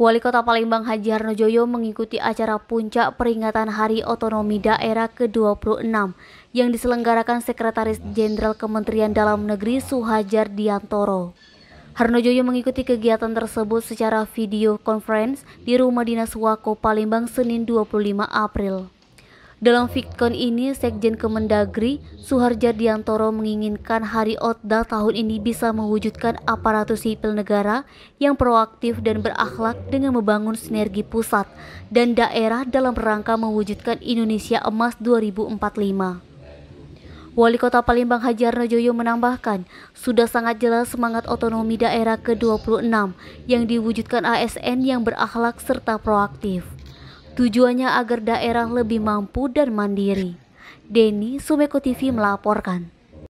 Wali Kota Palembang Haji Harnojoyo mengikuti acara puncak peringatan Hari Otonomi Daerah ke-26 yang diselenggarakan Sekretaris Jenderal Kementerian Dalam Negeri Suhajar Diantoro. Harnojoyo mengikuti kegiatan tersebut secara video conference di Rumah Dinas Wako Palembang Senin 25 April. Dalam Fitcon ini, Sekjen Kemendagri Suharja Diantoro menginginkan Hari Otda tahun ini bisa mewujudkan aparatur sipil negara yang proaktif dan berakhlak dengan membangun sinergi pusat dan daerah dalam rangka mewujudkan Indonesia Emas 2045. Wali Kota Palembang Hajar Nojoyo menambahkan, sudah sangat jelas semangat otonomi daerah ke-26 yang diwujudkan ASN yang berakhlak serta proaktif. Tujuannya agar daerah lebih mampu dan mandiri. Denny Sumeko TV melaporkan.